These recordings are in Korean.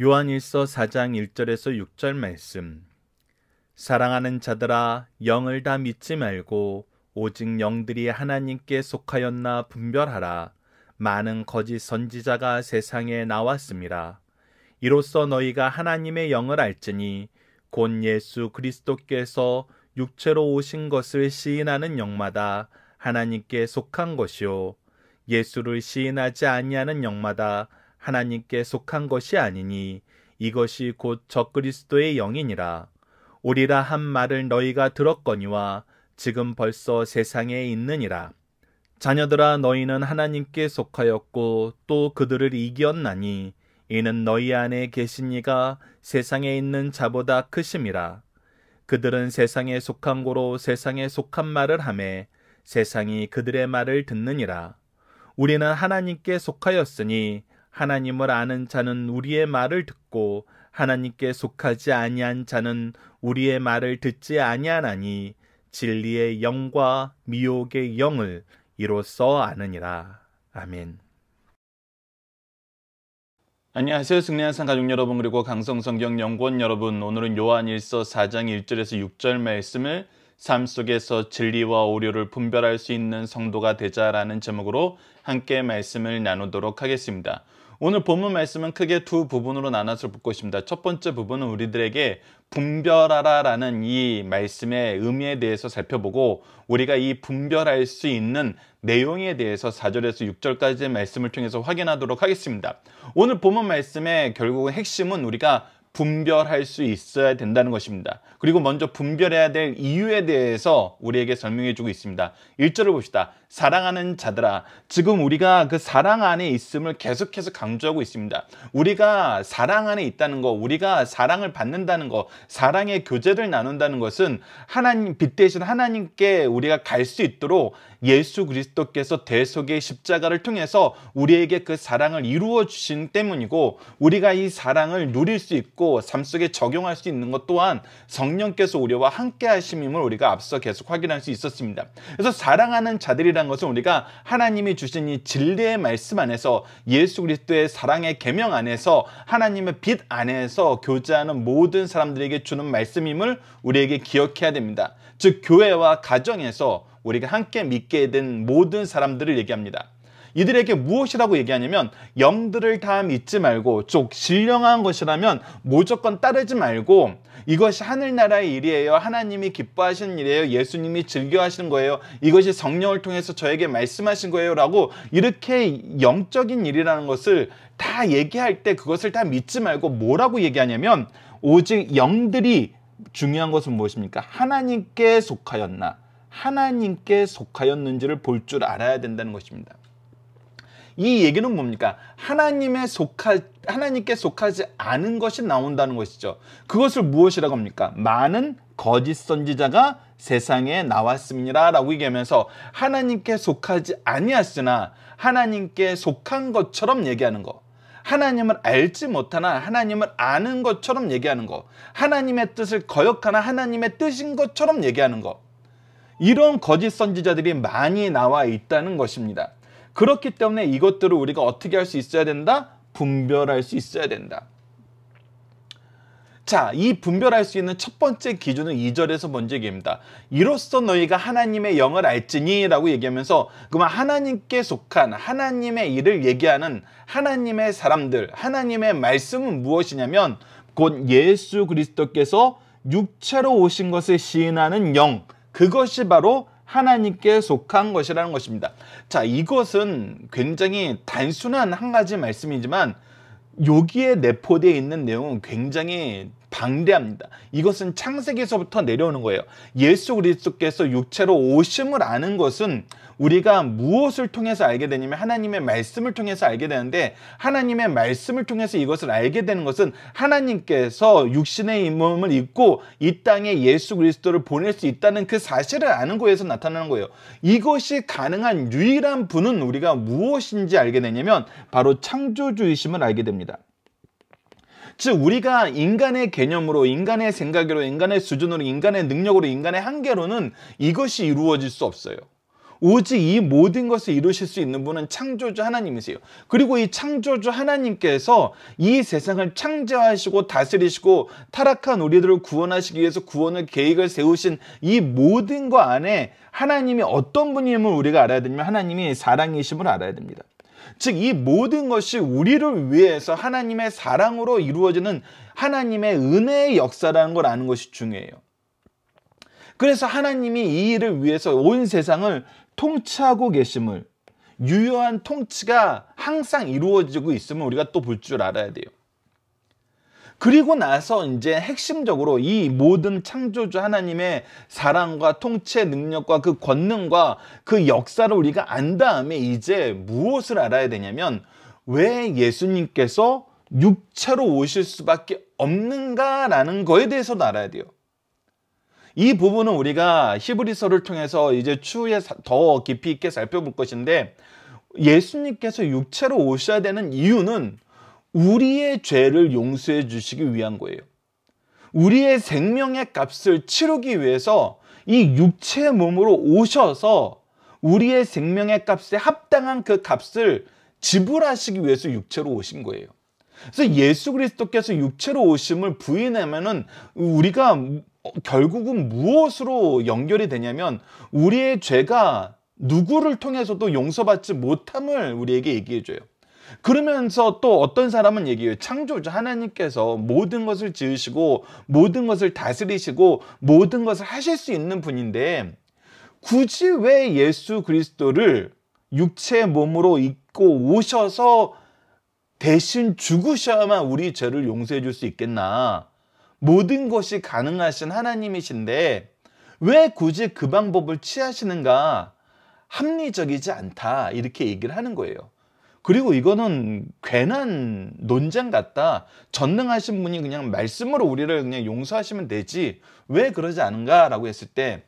요한일서 4장 1절에서 6절 말씀. 사랑하는 자들아 영을 다 믿지 말고 오직 영들이 하나님께 속하였나 분별하라. 많은 거짓 선지자가 세상에 나왔습니다. 이로써 너희가 하나님의 영을 알지니 곧 예수 그리스도께서 육체로 오신 것을 시인하는 영마다 하나님께 속한 것이요 예수를 시인하지 아니하는 영마다 하나님께 속한 것이 아니니 이것이 곧 적그리스도의 영이니라. 우리라한 말을 너희가 들었거니와 지금 벌써 세상에 있느니라. 자녀들아 너희는 하나님께 속하였고 또 그들을 이겼나니 이는 너희 안에 계신 이가 세상에 있는 자보다 크심이라. 그들은 세상에 속한 고로 세상에 속한 말을 하매 세상이 그들의 말을 듣느니라. 우리는 하나님께 속하였으니 하나님을 아는 자는 우리의 말을 듣고 하나님께 속하지 아니한 자는 우리의 말을 듣지 아니하나니 진리의 영과 미혹의 영을 이로써 아느니라. 아멘. 안녕하세요. 승리한 상 가족 여러분 그리고 강성성경 연구원 여러분. 오늘은 요한 일서 4장 1절에서 6절 말씀을 삶 속에서 진리와 오류를 분별할 수 있는 성도가 되자라는 제목으로 함께 말씀을 나누도록 하겠습니다. 오늘 본문 말씀은 크게 두 부분으로 나눠서 볼 것입니다. 첫 번째 부분은 우리들에게 분별하라라는 이 말씀의 의미에 대해서 살펴보고 우리가 이 분별할 수 있는 내용에 대해서 4절에서 6절까지의 말씀을 통해서 확인하도록 하겠습니다. 오늘 본문 말씀의 결국은 핵심은 우리가 분별할 수 있어야 된다는 것입니다. 그리고 먼저 분별해야 될 이유에 대해서 우리에게 설명해 주고 있습니다. 1절을 봅시다. 사랑하는 자들아 지금 우리가 그 사랑 안에 있음을 계속해서 강조하고 있습니다. 우리가 사랑 안에 있다는 거 우리가 사랑을 받는다는 거 사랑의 교제를 나눈다는 것은 하나님 빛 대신 하나님께 우리가 갈 수 있도록 예수 그리스도께서 대속의 십자가를 통해서 우리에게 그 사랑을 이루어 주신 때문이고 우리가 이 사랑을 누릴 수 있고 삶 속에 적용할 수 있는 것 또한 성령께서 우리와 함께 하심임을 우리가 앞서 계속 확인할 수 있었습니다. 그래서 사랑하는 자들이라 사랑이란 것은 우리가 하나님이 주신 이 진리의 말씀 안에서 예수 그리스도의 사랑의 계명 안에서 하나님의 빛 안에서 교제하는 모든 사람들에게 주는 말씀임을 우리에게 기억해야 됩니다. 즉 교회와 가정에서 우리가 함께 믿게 된 모든 사람들을 얘기합니다. 이들에게 무엇이라고 얘기하냐면 영들을다 믿지 말고 쪽 신령한 것이라면 무조건 따르지 말고 이것이 하늘나라의 일이에요. 하나님이 기뻐하시는 일이에요. 예수님이 즐겨하시는 거예요. 이것이 성령을 통해서 저에게 말씀하신 거예요. 라고 이렇게 영적인 일이라는 것을 다 얘기할 때 그것을 다 믿지 말고 뭐라고 얘기하냐면 오직 영들이 중요한 것은 무엇입니까? 하나님께 속하였나? 하나님께 속하였는지를 볼 줄 알아야 된다는 것입니다. 이 얘기는 뭡니까? 하나님의 속하 하나님께 속하지 않은 것이 나온다는 것이죠. 그것을 무엇이라고 합니까? 많은 거짓 선지자가 세상에 나왔음이라라고 얘기하면서 하나님께 속하지 아니하으나 하나님께 속한 것처럼 얘기하는 거. 하나님을 알지 못하나 하나님을 아는 것처럼 얘기하는 거. 하나님의 뜻을 거역하나 하나님의 뜻인 것처럼 얘기하는 거. 이런 거짓 선지자들이 많이 나와 있다는 것입니다. 그렇기 때문에 이것들을 우리가 어떻게 할 수 있어야 된다? 분별할 수 있어야 된다. 자, 이 분별할 수 있는 첫 번째 기준은 이절에서 먼저 얘기합니다. 이로써 너희가 하나님의 영을 알지니 라고 얘기하면서 그만 하나님께 속한 하나님의 일을 얘기하는 하나님의 사람들, 하나님의 말씀은 무엇이냐면 곧 예수 그리스도께서 육체로 오신 것을 시인하는 영, 그것이 바로 하나님께 속한 것이라는 것입니다. 자, 이것은 굉장히 단순한 한 가지 말씀이지만 여기에 내포되어 있는 내용은 굉장히 방대합니다. 이것은 창세기에서부터 내려오는 거예요. 예수 그리스도께서 육체로 오심을 아는 것은 우리가 무엇을 통해서 알게 되냐면 하나님의 말씀을 통해서 알게 되는데 하나님의 말씀을 통해서 이것을 알게 되는 것은 하나님께서 육신의 임을 입고 이 땅에 예수 그리스도를 보낼 수 있다는 그 사실을 아는 거에서 나타나는 거예요. 이것이 가능한 유일한 분은 우리가 무엇인지 알게 되냐면 바로 창조주의심을 알게 됩니다. 즉 우리가 인간의 개념으로 인간의 생각으로 인간의 수준으로 인간의 능력으로 인간의 한계로는 이것이 이루어질 수 없어요. 오직 이 모든 것을 이루실 수 있는 분은 창조주 하나님이세요. 그리고 이 창조주 하나님께서 이 세상을 창조하시고 다스리시고 타락한 우리들을 구원하시기 위해서 구원을 계획을 세우신 이 모든 거 안에 하나님이 어떤 분임을 우리가 알아야 되냐면 하나님이 사랑이심을 알아야 됩니다. 즉이 모든 것이 우리를 위해서 하나님의 사랑으로 이루어지는 하나님의 은혜의 역사라는 걸 아는 것이 중요해요. 그래서 하나님이 이 일을 위해서 온 세상을 통치하고 계심을 유효한 통치가 항상 이루어지고 있음을 우리가 또 볼 줄 알아야 돼요. 그리고 나서 이제 핵심적으로 이 모든 창조주 하나님의 사랑과 통치 능력과 그 권능과 그 역사를 우리가 안 다음에 이제 무엇을 알아야 되냐면 왜 예수님께서 육체로 오실 수밖에 없는가라는 거에 대해서도 알아야 돼요. 이 부분은 우리가 히브리서를 통해서 이제 추후에 더 깊이 있게 살펴볼 것인데 예수님께서 육체로 오셔야 되는 이유는 우리의 죄를 용서해 주시기 위한 거예요. 우리의 생명의 값을 치르기 위해서 이육체 몸으로 오셔서 우리의 생명의 값에 합당한 그 값을 지불하시기 위해서 육체로 오신 거예요. 그래서 예수 그리스도께서 육체로 오심을 부인하면은 우리가 결국은 무엇으로 연결이 되냐면 우리의 죄가 누구를 통해서도 용서받지 못함을 우리에게 얘기해줘요. 그러면서 또 어떤 사람은 얘기해요. 창조주 하나님께서 모든 것을 지으시고 모든 것을 다스리시고 모든 것을 하실 수 있는 분인데 굳이 왜 예수 그리스도를 육체 몸으로 입고 오셔서 대신 죽으셔야만 우리 죄를 용서해 줄 수 있겠나? 모든 것이 가능하신 하나님이신데 왜 굳이 그 방법을 취하시는가? 합리적이지 않다. 이렇게 얘기를 하는 거예요. 그리고 이거는 괜한 논쟁 같다. 전능하신 분이 그냥 말씀으로 우리를 그냥 용서하시면 되지. 왜 그러지 않은가라고 했을 때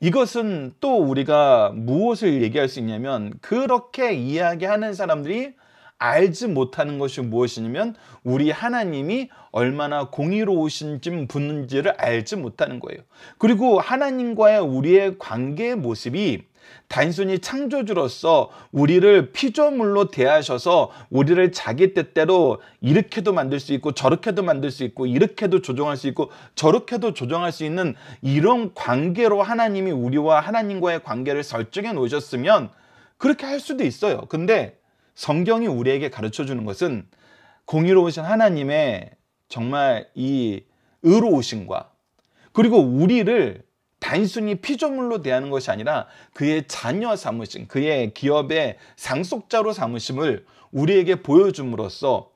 이것은 또 우리가 무엇을 얘기할 수 있냐면 그렇게 이야기하는 사람들이 알지 못하는 것이 무엇이냐면 우리 하나님이 얼마나 공의로우신지 분는지를 알지 못하는 거예요. 그리고 하나님과의 우리의 관계의 모습이 단순히 창조주로서 우리를 피조물로 대하셔서 우리를 자기 뜻대로 이렇게도 만들 수 있고 저렇게도 만들 수 있고 이렇게도 조정할 수 있고 저렇게도 조정할 수 있는 이런 관계로 하나님이 우리와 하나님과의 관계를 설정해 놓으셨으면 그렇게 할 수도 있어요. 근데 성경이 우리에게 가르쳐 주는 것은 공의로우신 하나님의 정말 이 의로우심과 그리고 우리를 단순히 피조물로 대하는 것이 아니라 그의 자녀 사무심, 그의 기업의 상속자로 사무심을 우리에게 보여줌으로써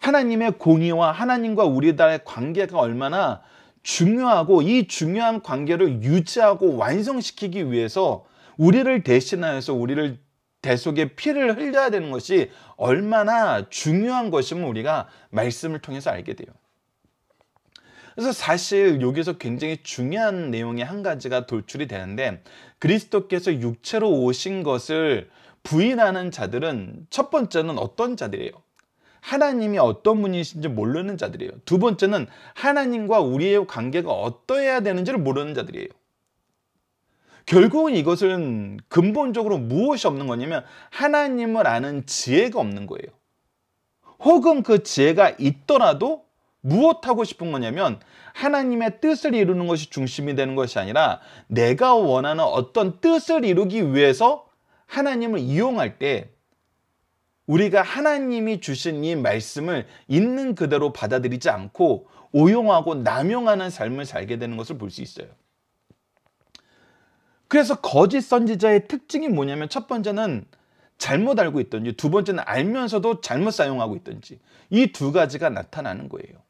하나님의 공의와 하나님과 우리들의 관계가 얼마나 중요하고 이 중요한 관계를 유지하고 완성시키기 위해서 우리를 대신하여서 우리를 대속의 피를 흘려야 되는 것이 얼마나 중요한 것임을 우리가 말씀을 통해서 알게 돼요. 그래서 사실 여기서 굉장히 중요한 내용의 한 가지가 돌출이 되는데 그리스도께서 육체로 오신 것을 부인하는 자들은 첫 번째는 어떤 자들이에요? 하나님이 어떤 분이신지 모르는 자들이에요. 두 번째는 하나님과 우리의 관계가 어떠해야 되는지를 모르는 자들이에요. 결국은 이것은 근본적으로 무엇이 없는 거냐면 하나님을 아는 지혜가 없는 거예요. 혹은 그 지혜가 있더라도 무엇하고 싶은 거냐면 하나님의 뜻을 이루는 것이 중심이 되는 것이 아니라 내가 원하는 어떤 뜻을 이루기 위해서 하나님을 이용할 때 우리가 하나님이 주신 이 말씀을 있는 그대로 받아들이지 않고 오용하고 남용하는 삶을 살게 되는 것을 볼 수 있어요. 그래서 거짓 선지자의 특징이 뭐냐면 첫 번째는 잘못 알고 있던지 두 번째는 알면서도 잘못 사용하고 있던지 이 두 가지가 나타나는 거예요.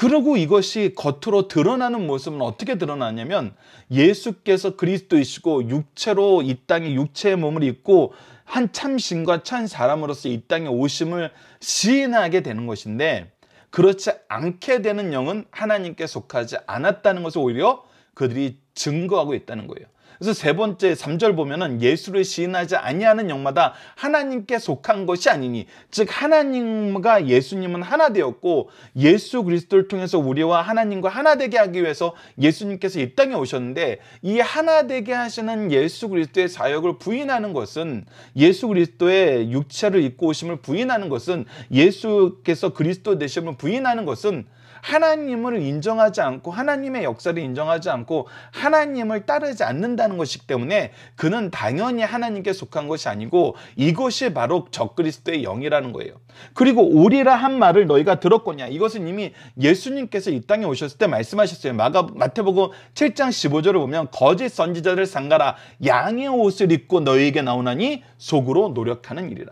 그러고 이것이 겉으로 드러나는 모습은 어떻게 드러나냐면 예수께서 그리스도이시고 육체로 이 땅에 육체의 몸을 입고 한 참신과 참 사람으로서 이 땅에 오심을 시인하게 되는 것인데 그렇지 않게 되는 영은 하나님께 속하지 않았다는 것을 오히려 그들이 증거하고 있다는 거예요. 그래서 세 번째 3절 보면은 예수를 시인하지 아니하는 영마다 하나님께 속한 것이 아니니 즉 하나님과 예수님은 하나 되었고 예수 그리스도를 통해서 우리와 하나님과 하나 되게 하기 위해서 예수님께서 이 땅에 오셨는데 이 하나 되게 하시는 예수 그리스도의 사역을 부인하는 것은 예수 그리스도의 육체를 입고 오심을 부인하는 것은 예수께서 그리스도 되심을 부인하는 것은 하나님을 인정하지 않고 하나님의 역사를 인정하지 않고 하나님을 따르지 않는다는 것이기 때문에 그는 당연히 하나님께 속한 것이 아니고 이것이 바로 적그리스도의 영이라는 거예요. 그리고 오리라 한 말을 너희가 들었거냐 이것은 이미 예수님께서 이 땅에 오셨을 때 말씀하셨어요. 마가, 마태복음 7장 15절을 보면 거짓 선지자를 삼가라 양의 옷을 입고 너희에게 나오나니 속으로 노력하는 일이라.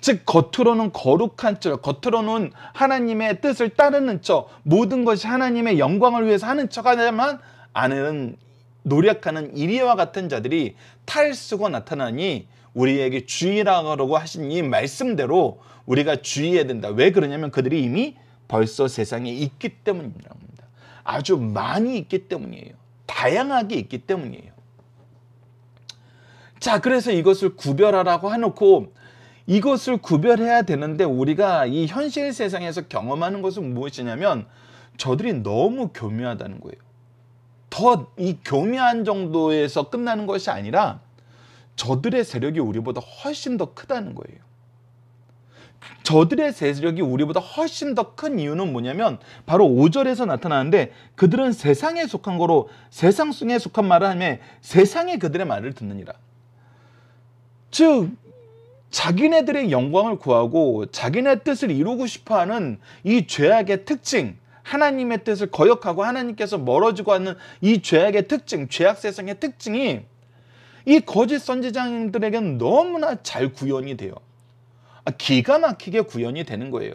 즉 겉으로는 거룩한 척, 겉으로는 하나님의 뜻을 따르는 척, 모든 것이 하나님의 영광을 위해서 하는 척하지만 안에는 노력하는 이리와 같은 자들이 탈수고 나타나니 우리에게 주의라고 하신 이 말씀대로 우리가 주의해야 된다. 왜 그러냐면 그들이 이미 벌써 세상에 있기 때문입니다. 아주 많이 있기 때문이에요. 다양하게 있기 때문이에요. 자, 그래서 이것을 구별하라고 해놓고 이것을 구별해야 되는데 우리가 이 현실 세상에서 경험하는 것은 무엇이냐면 저들이 너무 교묘하다는 거예요. 더 이 교묘한 정도에서 끝나는 것이 아니라 저들의 세력이 우리보다 훨씬 더 크다는 거예요. 저들의 세력이 우리보다 훨씬 더 큰 이유는 뭐냐면 바로 5절에서 나타나는데 그들은 세상에 속한 거로 세상 속에 속한 말을 하며 세상의 그들의 말을 듣느니라. 즉 자기네들의 영광을 구하고 자기네 뜻을 이루고 싶어하는 이 죄악의 특징 하나님의 뜻을 거역하고 하나님께서 멀어지고 하는 이 죄악의 특징 죄악 세상의 특징이 이 거짓 선지자님들에게는 너무나 잘 구현이 돼요. 아, 기가 막히게 구현이 되는 거예요.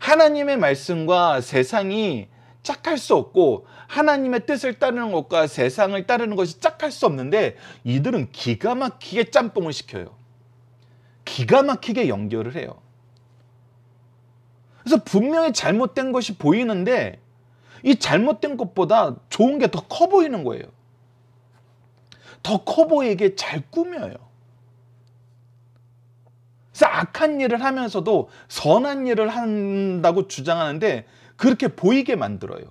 하나님의 말씀과 세상이 짝할 수 없고 하나님의 뜻을 따르는 것과 세상을 따르는 것이 짝할 수 없는데 이들은 기가 막히게 짬뽕을 시켜요. 기가 막히게 연결을 해요. 그래서 분명히 잘못된 것이 보이는데 이 잘못된 것보다 좋은 게 더 커 보이는 거예요. 더 커 보이게 잘 꾸며요. 그래서 악한 일을 하면서도 선한 일을 한다고 주장하는데 그렇게 보이게 만들어요.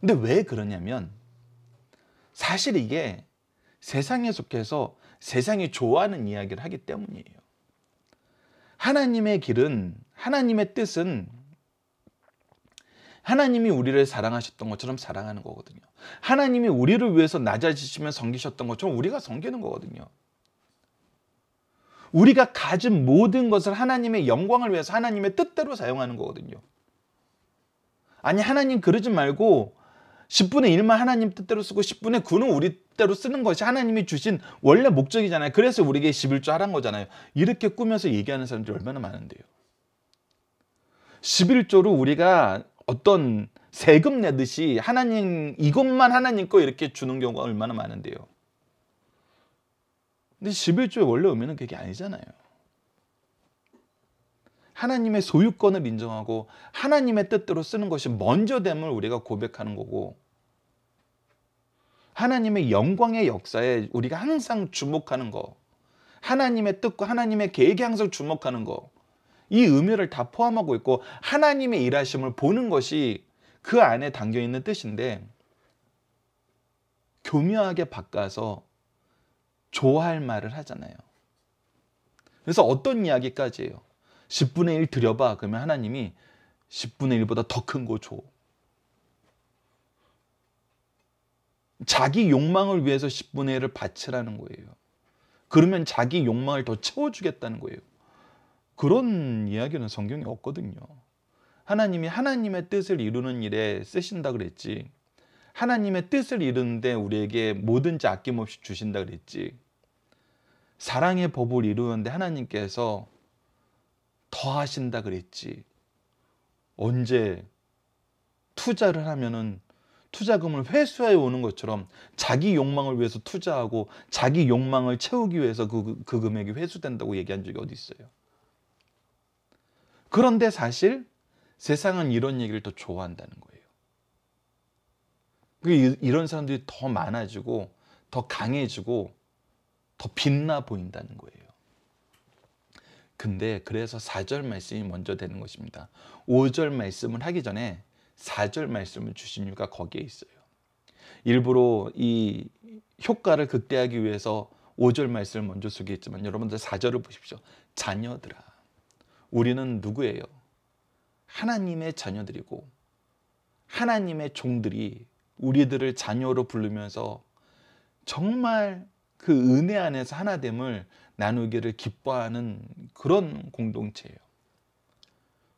근데 왜 그러냐면 사실 이게 세상에 속해서 세상이 좋아하는 이야기를 하기 때문이에요. 하나님의 길은 하나님의 뜻은 하나님이 우리를 사랑하셨던 것처럼 사랑하는 거거든요. 하나님이 우리를 위해서 낮아지시면 섬기셨던 것처럼 우리가 섬기는 거거든요. 우리가 가진 모든 것을 하나님의 영광을 위해서 하나님의 뜻대로 사용하는 거거든요. 아니 하나님 그러지 말고 10분의 1만 하나님 뜻대로 쓰고 10분의 9는 우리 뜻대로 쓰는 것이 하나님이 주신 원래 목적이잖아요. 그래서 우리에게 11조 하란 거잖아요. 이렇게 꾸며서 얘기하는 사람들이 얼마나 많은데요. 11조로 우리가 어떤 세금 내듯이 하나님 이것만 하나님 거 이렇게 주는 경우가 얼마나 많은데요. 근데 11조의 원래 의미는 그게 아니잖아요. 하나님의 소유권을 인정하고 하나님의 뜻대로 쓰는 것이 먼저됨을 우리가 고백하는 거고 하나님의 영광의 역사에 우리가 항상 주목하는 거 하나님의 뜻과 하나님의 계획에 항상 주목하는 거이 의미를 다 포함하고 있고 하나님의 일하심을 보는 것이 그 안에 담겨 있는 뜻인데 교묘하게 바꿔서 좋아할 말을 하잖아요. 그래서 어떤 이야기까지예요? 10분의 1 드려봐. 그러면 하나님이 10분의 1보다 더 큰 거 줘. 자기 욕망을 위해서 10분의 1을 바치라는 거예요. 그러면 자기 욕망을 더 채워주겠다는 거예요. 그런 이야기는 성경에 없거든요. 하나님이 하나님의 뜻을 이루는 일에 쓰신다 그랬지. 하나님의 뜻을 이루는데 우리에게 뭐든지 아낌없이 주신다 그랬지. 사랑의 법을 이루는데 하나님께서 더하신다 그랬지. 언제 투자를 하면은 투자금을 회수해 오는 것처럼 자기 욕망을 위해서 투자하고 자기 욕망을 채우기 위해서 그, 그, 그 금액이 회수된다고 얘기한 적이 어디 있어요. 그런데 사실 세상은 이런 얘기를 더 좋아한다는 거예요. 이런 사람들이 더 많아지고 더 강해지고 더 빛나 보인다는 거예요. 근데 그래서 4절 말씀이 먼저 되는 것입니다. 5절 말씀을 하기 전에 4절 말씀을 주신 이유가 거기에 있어요. 일부러 이 효과를 극대하기 위해서 5절 말씀을 먼저 소개했지만 여러분들 4절을 보십시오. 자녀들아 우리는 누구예요? 하나님의 자녀들이고 하나님의 종들이 우리들을 자녀로 부르면서 정말 그 은혜 안에서 하나됨을 나누기를 기뻐하는 그런 공동체예요.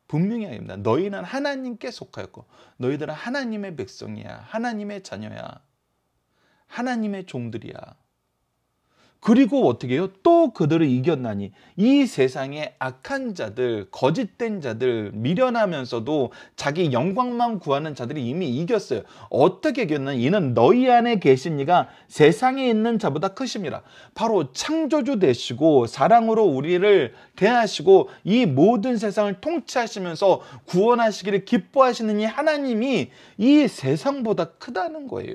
분명히 아닙니다. 너희는 하나님께 속하였고 너희들은 하나님의 백성이야. 하나님의 자녀야. 하나님의 종들이야. 그리고 어떻게 해요? 또 그들을 이겼나니 이 세상의 악한 자들, 거짓된 자들 미련하면서도 자기 영광만 구하는 자들이 이미 이겼어요. 어떻게 이겼나? 이는 너희 안에 계신 이가 세상에 있는 자보다 크십니다. 바로 창조주 되시고 사랑으로 우리를 대하시고 이 모든 세상을 통치하시면서 구원하시기를 기뻐하시는 이 하나님이 이 세상보다 크다는 거예요.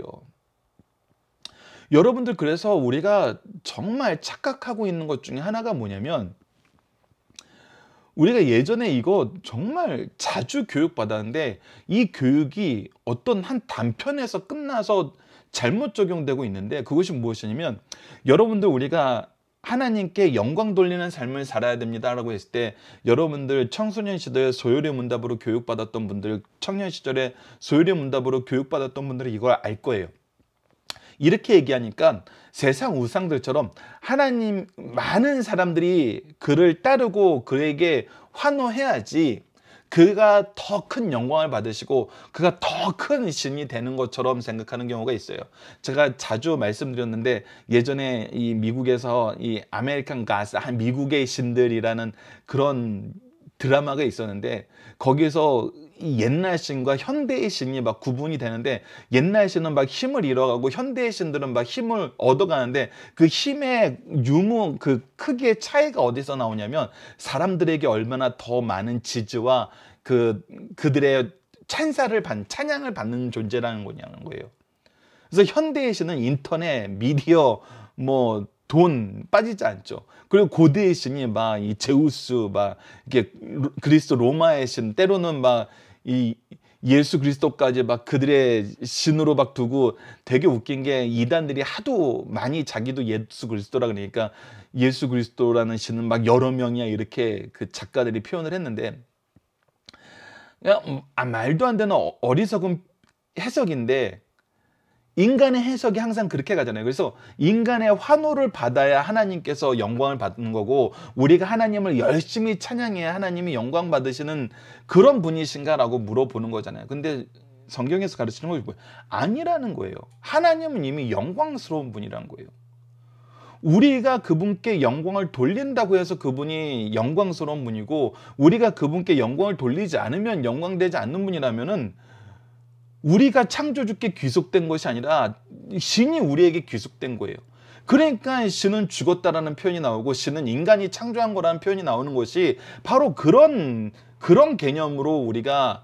여러분들 그래서 우리가 정말 착각하고 있는 것 중에 하나가 뭐냐면 우리가 예전에 이거 정말 자주 교육받았는데 이 교육이 어떤 한 단편에서 끝나서 잘못 적용되고 있는데 그것이 무엇이냐면 여러분들 우리가 하나님께 영광 돌리는 삶을 살아야 됩니다라고 했을 때 여러분들 청소년 시절에 소요의 문답으로 교육받았던 분들 청년 시절에 소요의 문답으로 교육받았던 분들은 이걸 알 거예요. 이렇게 얘기하니까 세상 우상들처럼 하나님 많은 사람들이 그를 따르고 그에게 환호해야지 그가 더 큰 영광을 받으시고 그가 더 큰 신이 되는 것처럼 생각하는 경우가 있어요. 제가 자주 말씀드렸는데 예전에 이 미국에서 이 아메리칸 가스 한 미국의 신들이라는 그런 드라마가 있었는데 거기에서 옛날 신과 현대의 신이 막 구분이 되는데 옛날 신은 막 힘을 잃어가고 현대의 신들은 막 힘을 얻어가는데 그 힘의 유무 그 크기의 차이가 어디서 나오냐면 사람들에게 얼마나 더 많은 지지와 그 그들의 찬사를 받 찬양을 받는 존재라는 거냐는 거예요. 그래서 현대의 신은 인터넷, 미디어, 뭐 돈 빠지지 않죠. 그리고 고대의 신이 막 이 제우스 막 이게 그리스 로마의 신 때로는 막이 예수 그리스도까지 막 그들의 신으로 막 두고 되게 웃긴 게 이단들이 하도 많이 자기도 예수 그리스도라 그러니까 예수 그리스도라는 신은 막 여러 명이야 이렇게 그 작가들이 표현을 했는데 그냥 음, 아, 말도 안 되는 어리석은 해석인데 인간의 해석이 항상 그렇게 가잖아요. 그래서 인간의 환호를 받아야 하나님께서 영광을 받는 거고 우리가 하나님을 열심히 찬양해야 하나님이 영광 받으시는 그런 분이신가라고 물어보는 거잖아요. 근데 성경에서 가르치는 것이 뭐예요? 아니라는 거예요. 하나님은 이미 영광스러운 분이란 거예요. 우리가 그분께 영광을 돌린다고 해서 그분이 영광스러운 분이고 우리가 그분께 영광을 돌리지 않으면 영광되지 않는 분이라면은 우리가 창조주께 귀속된 것이 아니라 신이 우리에게 귀속된 거예요. 그러니까 신은 죽었다라는 표현이 나오고 신은 인간이 창조한 거라는 표현이 나오는 것이 바로 그런 그런 개념으로 우리가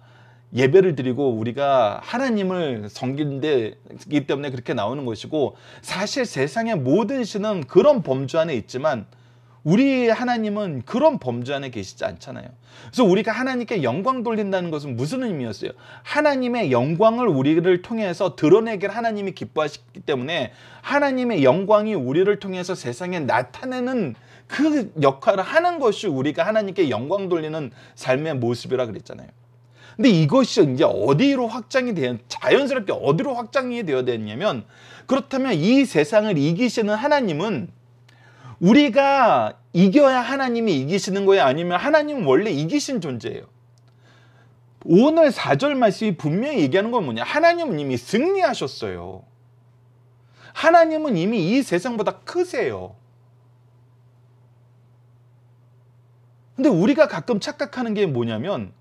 예배를 드리고 우리가 하나님을 섬기데기 때문에 그렇게 나오는 것이고 사실 세상의 모든 신은 그런 범주 안에 있지만 우리 하나님은 그런 범주 안에 계시지 않잖아요. 그래서 우리가 하나님께 영광 돌린다는 것은 무슨 의미였어요? 하나님의 영광을 우리를 통해서 드러내길 하나님이 기뻐하시기 때문에 하나님의 영광이 우리를 통해서 세상에 나타내는 그 역할을 하는 것이 우리가 하나님께 영광 돌리는 삶의 모습이라 그랬잖아요. 근데 이것이 이제 어디로 확장이 되 자연스럽게 어디로 확장이 되어야 되냐면 그렇다면 이 세상을 이기시는 하나님은 우리가 이겨야 하나님이 이기시는 거예요? 아니면 하나님은 원래 이기신 존재예요? 오늘 4절 말씀이 분명히 얘기하는 건 뭐냐? 하나님은 이미 승리하셨어요. 하나님은 이미 이 세상보다 크세요. 근데 우리가 가끔 착각하는 게 뭐냐면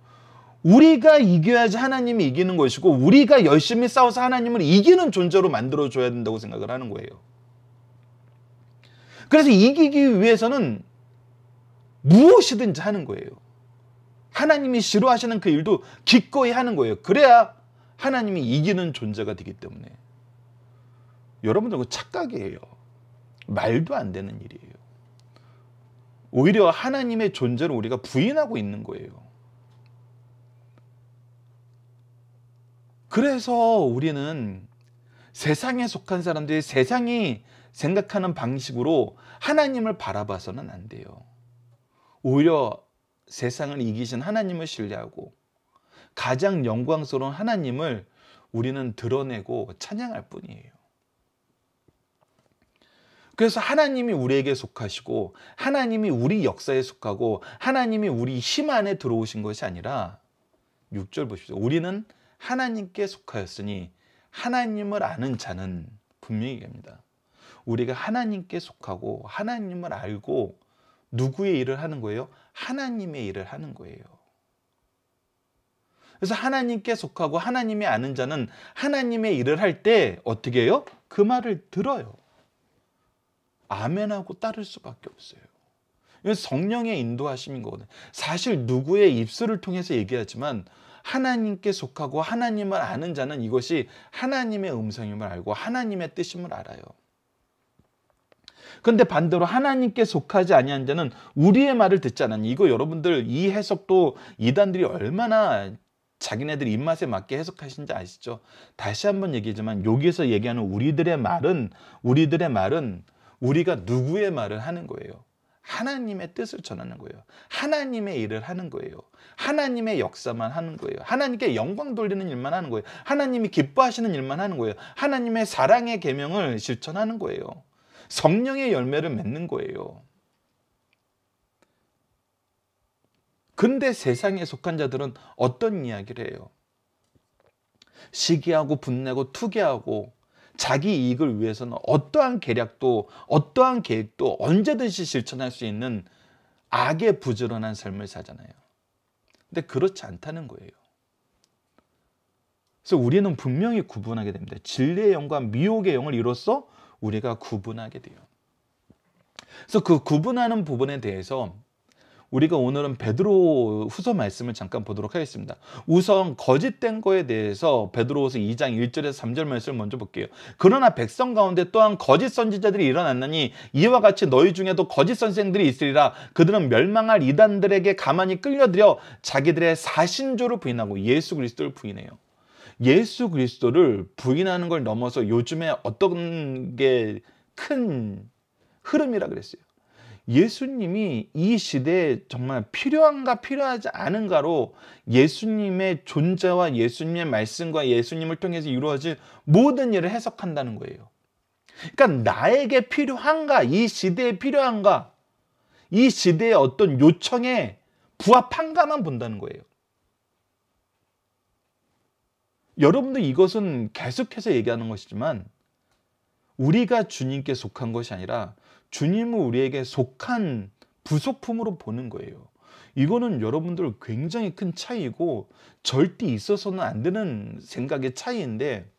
우리가 이겨야지 하나님이 이기는 것이고 우리가 열심히 싸워서 하나님을 이기는 존재로 만들어줘야 된다고 생각을 하는 거예요. 그래서 이기기 위해서는 무엇이든지 하는 거예요. 하나님이 싫어하시는 그 일도 기꺼이 하는 거예요. 그래야 하나님이 이기는 존재가 되기 때문에. 여러분들 그 착각이에요. 말도 안 되는 일이에요. 오히려 하나님의 존재를 우리가 부인하고 있는 거예요. 그래서 우리는 세상에 속한 사람들이 세상이 생각하는 방식으로 하나님을 바라봐서는 안 돼요. 오히려 세상을 이기신 하나님을 신뢰하고 가장 영광스러운 하나님을 우리는 드러내고 찬양할 뿐이에요. 그래서 하나님이 우리에게 속하시고 하나님이 우리 역사에 속하고 하나님이 우리 힘 안에 들어오신 것이 아니라 6절 보십시오. 우리는 하나님께 속하였으니 하나님을 아는 자는 분명히 됩니다. 우리가 하나님께 속하고 하나님을 알고 누구의 일을 하는 거예요? 하나님의 일을 하는 거예요. 그래서 하나님께 속하고 하나님이 아는 자는 하나님의 일을 할 때 어떻게 해요? 그 말을 들어요. 아멘하고 따를 수밖에 없어요. 성령의 인도하심인 거거든요. 사실 누구의 입술을 통해서 얘기하지만 하나님께 속하고 하나님을 아는 자는 이것이 하나님의 음성임을 알고 하나님의 뜻임을 알아요. 근데 반대로 하나님께 속하지 아니한 자는 우리의 말을 듣지 않았니? 이거 여러분들 이 해석도 이단들이 얼마나 자기네들 입맛에 맞게 해석하신지 아시죠? 다시 한번 얘기하지만 여기에서 얘기하는 우리들의 말은 우리들의 말은 우리가 누구의 말을 하는 거예요? 하나님의 뜻을 전하는 거예요. 하나님의 일을 하는 거예요. 하나님의 역사만 하는 거예요. 하나님께 영광 돌리는 일만 하는 거예요. 하나님이 기뻐하시는 일만 하는 거예요. 하나님의 사랑의 계명을 실천하는 거예요. 성령의 열매를 맺는 거예요. 근데 세상에 속한 자들은 어떤 이야기를 해요? 시기하고 분내고 투기하고 자기 이익을 위해서는 어떠한 계략도 어떠한 계획도 언제든지 실천할 수 있는 악에 부지런한 삶을 사잖아요. 근데 그렇지 않다는 거예요. 그래서 우리는 분명히 구분하게 됩니다. 진리의 영과 미혹의 영을 이로써 우리가 구분하게 돼요. 그래서 그 구분하는 부분에 대해서 우리가 오늘은 베드로 후서 말씀을 잠깐 보도록 하겠습니다. 우선 거짓된 거에 대해서 베드로후서 2장 1절에서 3절 말씀을 먼저 볼게요. 그러나 백성 가운데 또한 거짓 선지자들이 일어났느니 이와 같이 너희 중에도 거짓 선생들이 있으리라 그들은 멸망할 이단들에게 가만히 끌려들여 자기들의 사신조를 부인하고 예수 그리스도를 부인해요. 예수 그리스도를 부인하는 걸 넘어서 요즘에 어떤 게 큰 흐름이라 그랬어요. 예수님이 이 시대에 정말 필요한가 필요하지 않은가로 예수님의 존재와 예수님의 말씀과 예수님을 통해서 이루어진 모든 일을 해석한다는 거예요. 그러니까 나에게 필요한가? 이 시대에 필요한가? 이 시대의 어떤 요청에 부합한가만 본다는 거예요. 여러분도 이것은 계속해서 얘기하는 것이지만 우리가 주님께 속한 것이 아니라 주님을 우리에게 속한 부속품으로 보는 거예요. 이거는 여러분들 굉장히 큰 차이고 절대 있어서는 안 되는 생각의 차이인데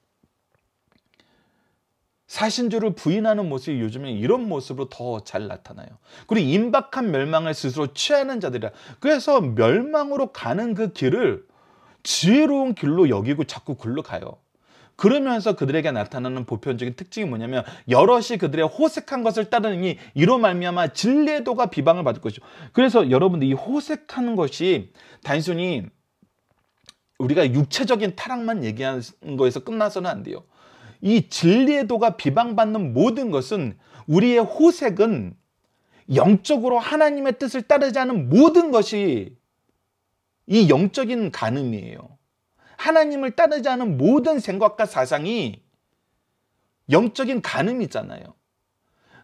사신주를 부인하는 모습이 요즘에 이런 모습으로 더 잘 나타나요. 그리고 임박한 멸망을 스스로 취하는 자들이라. 그래서 멸망으로 가는 그 길을 지혜로운 길로 여기고 자꾸 굴러가요. 그러면서 그들에게 나타나는 보편적인 특징이 뭐냐면 여럿이 그들의 호색한 것을 따르니 이로 말미암아 진례도가 비방을 받을 것이죠. 그래서 여러분들 이 호색하는 것이 단순히 우리가 육체적인 타락만 얘기하는 거에서 끝나서는 안 돼요. 이 진리의도가 비방받는 모든 것은 우리의 호색은 영적으로 하나님의 뜻을 따르지 않은 모든 것이 이 영적인 가늠이에요. 하나님을 따르지 않은 모든 생각과 사상이 영적인 간음이잖아요.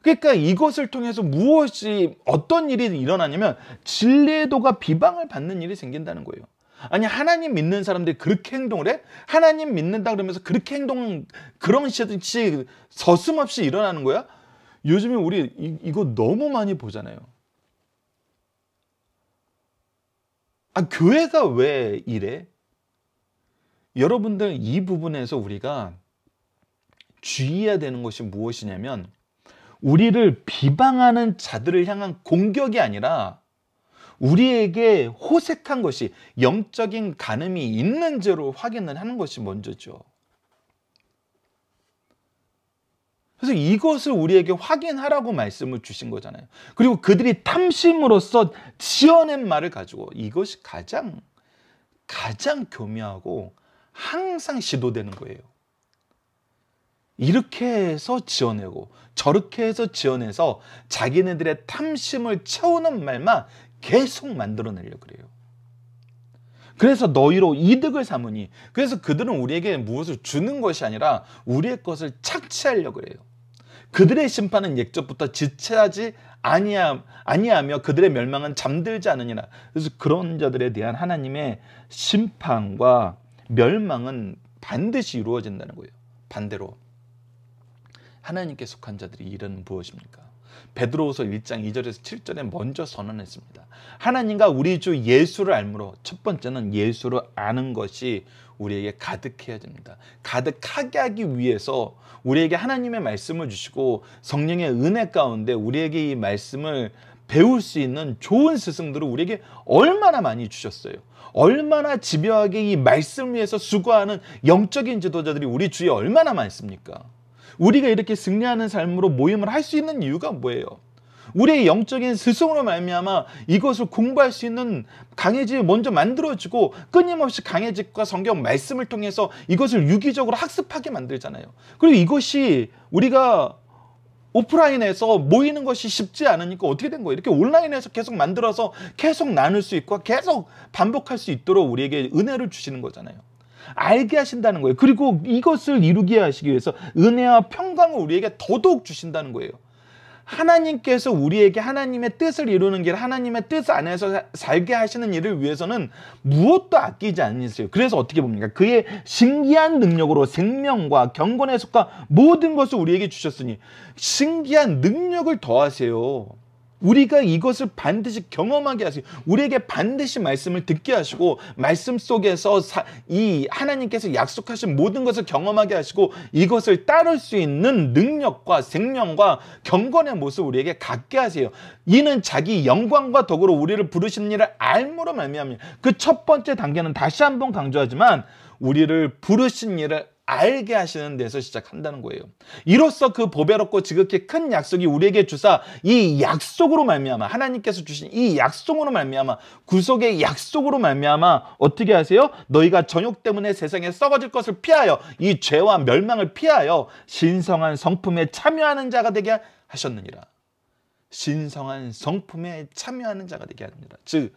그러니까 이것을 통해서 무엇이 어떤 일이 일어나냐면 진리도가 비방을 받는 일이 생긴다는 거예요. 아니 하나님 믿는 사람들이 그렇게 행동을 해? 하나님 믿는다 그러면서 그렇게 행동 그런 시이 서슴없이 일어나는 거야? 요즘에 우리 이, 이거 너무 많이 보잖아요. 아 교회가 왜 이래? 여러분들 이 부분에서 우리가 주의해야 되는 것이 무엇이냐면 우리를 비방하는 자들을 향한 공격이 아니라 우리에게 호색한 것이 영적인 가늠이 있는 지로 확인을 하는 것이 먼저죠. 그래서 이것을 우리에게 확인하라고 말씀을 주신 거잖아요. 그리고 그들이 탐심으로써 지어낸 말을 가지고 이것이 가장 가장 교묘하고 항상 시도되는 거예요. 이렇게 해서 지어내고 저렇게 해서 지어내서 자기네들의 탐심을 채우는 말만 계속 만들어내려 그래요. 그래서 너희로 이득을 삼으니 그래서 그들은 우리에게 무엇을 주는 것이 아니라 우리의 것을 착취하려 그래요. 그들의 심판은 옛적부터 지체하지 아니하, 아니하며 그들의 멸망은 잠들지 않으니라. 그래서 그런 자들에 대한 하나님의 심판과 멸망은 반드시 이루어진다는 거예요. 반대로 하나님께 속한 자들이 일은 무엇입니까? 베드로후서 1장 2절에서 7절에 먼저 선언했습니다. 하나님과 우리 주 예수를 알므로 첫 번째는 예수를 아는 것이 우리에게 가득해야 됩니다. 가득하게 하기 위해서 우리에게 하나님의 말씀을 주시고 성령의 은혜 가운데 우리에게 이 말씀을 배울 수 있는 좋은 스승들을 우리에게 얼마나 많이 주셨어요. 얼마나 집요하게 이 말씀 을 위해서 수고하는 영적인 지도자들이 우리 주위에 얼마나 많습니까? 우리가 이렇게 승리하는 삶으로 모임을 할 수 있는 이유가 뭐예요? 우리의 영적인 스승으로 말미암아 이것을 공부할 수 있는 강해지 먼저 만들어지고 끊임없이 강해집과 성경 말씀을 통해서 이것을 유기적으로 학습하게 만들잖아요. 그리고 이것이 우리가 오프라인에서 모이는 것이 쉽지 않으니까 어떻게 된 거예요? 이렇게 온라인에서 계속 만들어서 계속 나눌 수 있고 계속 반복할 수 있도록 우리에게 은혜를 주시는 거잖아요. 알게 하신다는 거예요. 그리고 이것을 이루게 하시기 위해서 은혜와 평강을 우리에게 더더욱 주신다는 거예요. 하나님께서 우리에게 하나님의 뜻을 이루는 길, 하나님의 뜻 안에서 살게 하시는 일을 위해서는 무엇도 아끼지 않으세요. 그래서 어떻게 봅니까? 그의 신기한 능력으로 생명과 경건의 속과 모든 것을 우리에게 주셨으니 신기한 능력을 더하세요. 우리가 이것을 반드시 경험하게 하세요 우리에게 반드시 말씀을 듣게 하시고 말씀 속에서 사, 이 하나님께서 약속하신 모든 것을 경험하게 하시고 이것을 따를 수 있는 능력과 생명과 경건의 모습 우리에게 갖게 하세요. 이는 자기 영광과 덕으로 우리를 부르시는 일을 알므로 말미암니 그 첫 번째 단계는 다시 한번 강조하지만 우리를 부르신 일을 알게 하시는 데서 시작한다는 거예요. 이로써 그 보배롭고 지극히 큰 약속이 우리에게 주사 이 약속으로 말미암아 하나님께서 주신 이 약속으로 말미암아 구속의 약속으로 말미암아 어떻게 하세요? 너희가 전욕 때문에 세상에 썩어질 것을 피하여 이 죄와 멸망을 피하여 신성한 성품에 참여하는 자가 되게 하셨느니라. 신성한 성품에 참여하는 자가 되게 하느니라. 즉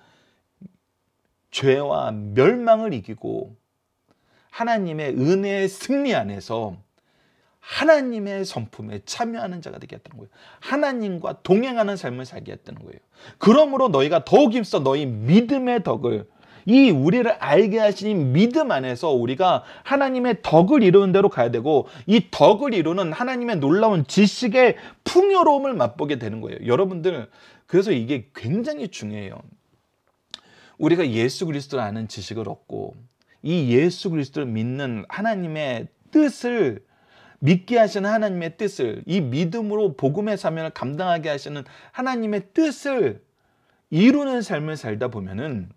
죄와 멸망을 이기고 하나님의 은혜의 승리 안에서 하나님의 성품에 참여하는 자가 되겠다는 거예요. 하나님과 동행하는 삶을 살게 했다 거예요. 그러므로 너희가 더욱 힘써 너희 믿음의 덕을 이 우리를 알게 하신 믿음 안에서 우리가 하나님의 덕을 이루는 대로 가야 되고 이 덕을 이루는 하나님의 놀라운 지식의 풍요로움을 맛보게 되는 거예요. 여러분들 그래서 이게 굉장히 중요해요. 우리가 예수 그리스도를 아는 지식을 얻고 이 예수 그리스도를 믿는 하나님의 뜻을 믿게 하시는 하나님의 뜻을 이 믿음으로 복음의 사명을 감당하게 하시는 하나님의 뜻을 이루는 삶을 살다 보면은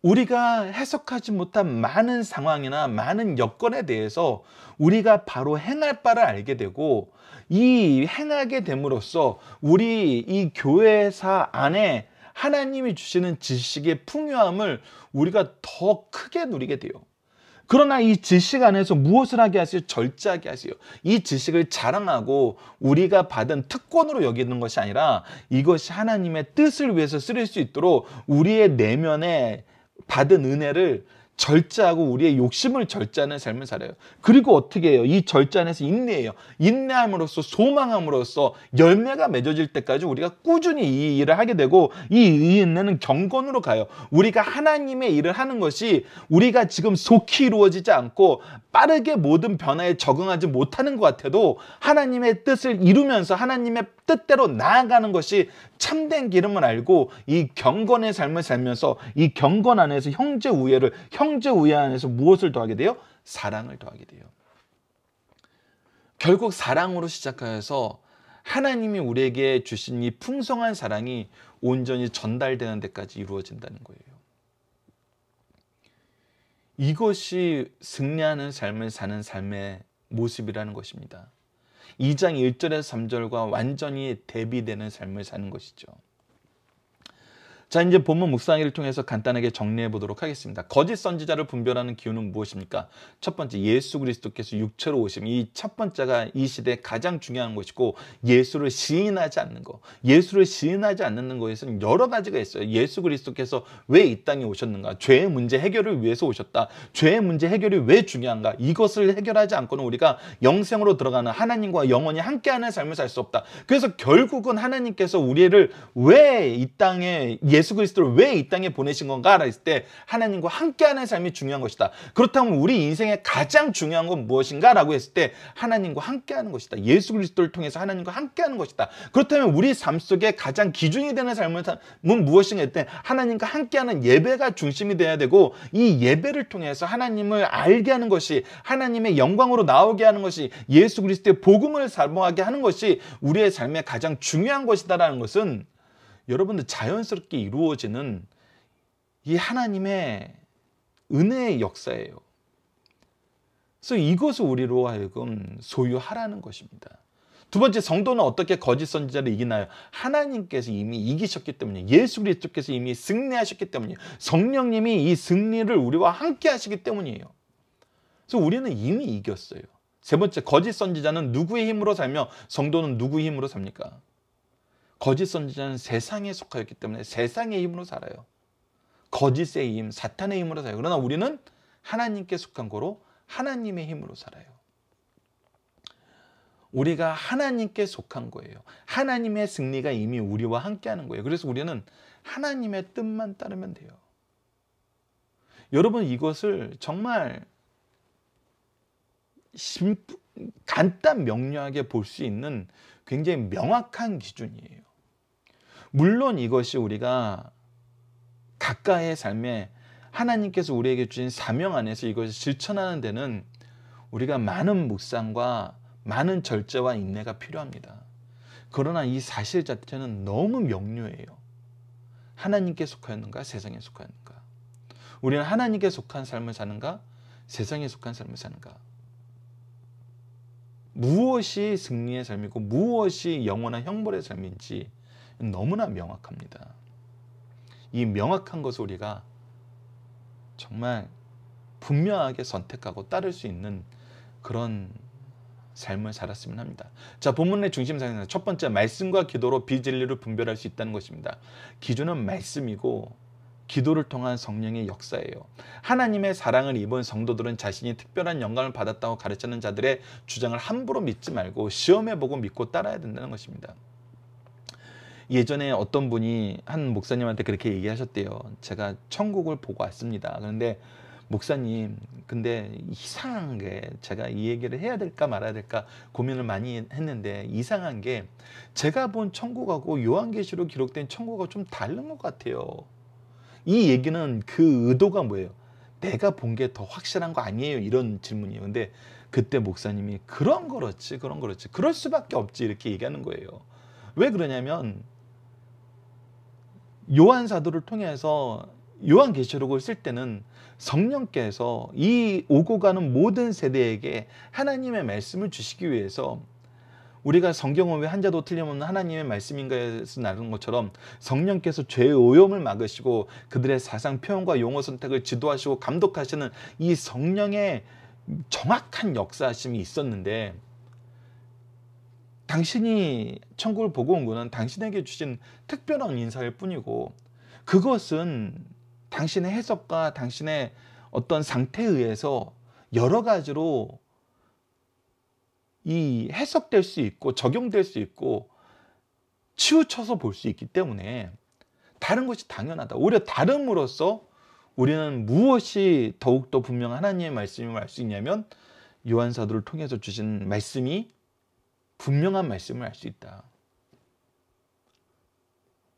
우리가 해석하지 못한 많은 상황이나 많은 여건에 대해서 우리가 바로 행할 바를 알게 되고 이 행하게 됨으로써 우리 이 교회사 안에 하나님이 주시는 지식의 풍요함을 우리가 더 크게 누리게 돼요. 그러나 이 지식 안에서 무엇을 하게 하세요? 절제하게 하세요. 이 지식을 자랑하고 우리가 받은 특권으로 여기는 것이 아니라 이것이 하나님의 뜻을 위해서 쓰일 수 있도록 우리의 내면에 받은 은혜를 절제하고 우리의 욕심을 절제하는 삶을 살아요. 그리고 어떻게 해요? 이 절제 안에서 인내해요. 인내함으로써 소망함으로써 열매가 맺어질 때까지 우리가 꾸준히 이 일을 하게 되고 이 인내는 경건으로 가요. 우리가 하나님의 일을 하는 것이 우리가 지금 속히 이루어지지 않고 빠르게 모든 변화에 적응하지 못하는 것 같아도 하나님의 뜻을 이루면서 하나님의 뜻대로 나아가는 것이 참된 기름을 알고 이 경건의 삶을 살면서 이 경건 안에서 형제 우애를 형제 우애 안에서 무엇을 더하게 돼요? 사랑을 더하게 돼요. 결국 사랑으로 시작하여서 하나님이 우리에게 주신 이 풍성한 사랑이 온전히 전달되는 데까지 이루어진다는 거예요. 이것이 승리하는 삶을 사는 삶의 모습이라는 것입니다. 2장 1절에서 3절과 완전히 대비되는 삶을 사는 것이죠. 자 이제 본문 묵상이를 통해서 간단하게 정리해 보도록 하겠습니다. 거짓 선지자를 분별하는 기운은 무엇입니까? 첫 번째 예수 그리스도께서 육체로 오심 이 첫 번째가 이 시대에 가장 중요한 것이고 예수를 시인하지 않는 거 예수를 시인하지 않는 것에서는 여러 가지가 있어요. 예수 그리스도께서 왜 이 땅에 오셨는가 죄의 문제 해결을 위해서 오셨다 죄의 문제 해결이 왜 중요한가 이것을 해결하지 않고는 우리가 영생으로 들어가는 하나님과 영원히 함께하는 삶을 살 수 없다. 그래서 결국은 하나님께서 우리를 왜 이 땅에 예수 예수 그리스도를 왜 이 땅에 보내신 건가? 라고 했을 때 하나님과 함께하는 삶이 중요한 것이다. 그렇다면 우리 인생의 가장 중요한 건 무엇인가? 라고 했을 때 하나님과 함께하는 것이다. 예수 그리스도를 통해서 하나님과 함께하는 것이다. 그렇다면 우리 삶 속에 가장 기준이 되는 삶은 무엇인가 했을 때 하나님과 함께하는 예배가 중심이 돼야 되고 이 예배를 통해서 하나님을 알게 하는 것이 하나님의 영광으로 나오게 하는 것이 예수 그리스도의 복음을 살모하게 하는 것이 우리의 삶의 가장 중요한 것이다라는 것은 여러분들 자연스럽게 이루어지는 이 하나님의 은혜의 역사예요. 그래서 이것을 우리로 하여금 소유하라는 것입니다. 두 번째 성도는 어떻게 거짓 선지자를 이기나요? 하나님께서 이미 이기셨기 때문에 예수 그리스도께서 이미 승리하셨기 때문에 성령님이 이 승리를 우리와 함께 하시기 때문이에요. 그래서 우리는 이미 이겼어요. 세 번째 거짓 선지자는 누구의 힘으로 살며 성도는 누구의 힘으로 삽니까? 거짓 선지자는 세상에 속하였기 때문에 세상의 힘으로 살아요. 거짓의 힘, 사탄의 힘으로 살아요. 그러나 우리는 하나님께 속한 거로 하나님의 힘으로 살아요. 우리가 하나님께 속한 거예요. 하나님의 승리가 이미 우리와 함께하는 거예요. 그래서 우리는 하나님의 뜻만 따르면 돼요. 여러분 이것을 정말 간단 명료하게 볼 수 있는 굉장히 명확한 기준이에요. 물론 이것이 우리가 가까이의 삶에 하나님께서 우리에게 주신 사명 안에서 이것을 실천하는 데는 우리가 많은 묵상과 많은 절제와 인내가 필요합니다. 그러나 이 사실 자체는 너무 명료해요. 하나님께 속하였는가 세상에 속하였는가 우리는 하나님께 속한 삶을 사는가 세상에 속한 삶을 사는가 무엇이 승리의 삶이고 무엇이 영원한 형벌의 삶인지 너무나 명확합니다. 이 명확한 것을 우리가 정말 분명하게 선택하고 따를 수 있는 그런 삶을 살았으면 합니다. 자 본문의 중심 사항은 첫 번째 말씀과 기도로 비진리를 분별할 수 있다는 것입니다. 기준은 말씀이고 기도를 통한 성령의 역사예요. 하나님의 사랑을 입은 성도들은 자신이 특별한 영감을 받았다고 가르치는 자들의 주장을 함부로 믿지 말고 시험해보고 믿고 따라야 된다는 것입니다. 예전에 어떤 분이 한 목사님한테 그렇게 얘기하셨대요. 제가 천국을 보고 왔습니다. 그런데 목사님, 근데 이상한 게 제가 이 얘기를 해야 될까 말아야 될까 고민을 많이 했는데 이상한 게 제가 본 천국하고 요한계시로 기록된 천국하고 좀 다른 것 같아요. 이 얘기는 그 의도가 뭐예요? 내가 본 게 더 확실한 거 아니에요? 이런 질문이에요. 근데 그때 목사님이 그런 거렇지, 그런 거렇지. 그럴 수밖에 없지 이렇게 얘기하는 거예요. 왜 그러냐면 요한 사도를 통해서 요한 계시록을 쓸 때는 성령께서 이 오고 가는 모든 세대에게 하나님의 말씀을 주시기 위해서 우리가 성경은 왜 한자도 틀림없는 하나님의 말씀인가에서 나눈 것처럼 성령께서 죄의 오염을 막으시고 그들의 사상 표현과 용어 선택을 지도하시고 감독하시는 이 성령의 정확한 역사심이 있었는데 당신이 천국을 보고 온 것은 당신에게 주신 특별한 인사일 뿐이고 그것은 당신의 해석과 당신의 어떤 상태에 의해서 여러 가지로 이 해석될 수 있고 적용될 수 있고 치우쳐서 볼 수 있기 때문에 다른 것이 당연하다. 오히려 다름으로써 우리는 무엇이 더욱더 분명 하나님의 말씀임을 알 수 있냐면 요한사도를 통해서 주신 말씀이 분명한 말씀을 알 수 있다.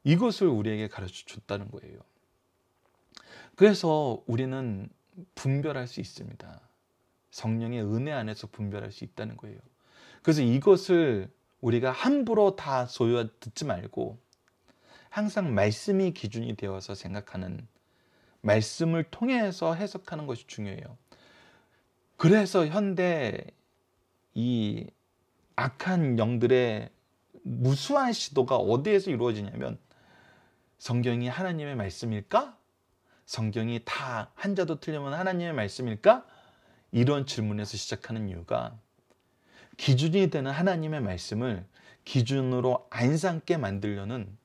이것을 우리에게 가르쳐 줬다는 거예요. 그래서 우리는 분별할 수 있습니다. 성령의 은혜 안에서 분별할 수 있다는 거예요. 그래서 이것을 우리가 함부로 다소유 듣지 말고 항상 말씀이 기준이 되어서 생각하는 말씀을 통해서 해석하는 것이 중요해요. 그래서 현대 이 악한 영들의 무수한 시도가 어디에서 이루어지냐면 성경이 하나님의 말씀일까? 성경이 다 한자도 틀리면 하나님의 말씀일까? 이런 질문에서 시작하는 이유가 기준이 되는 하나님의 말씀을 기준으로 안 삼게 만들려는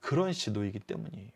그런 시도이기 때문이에요.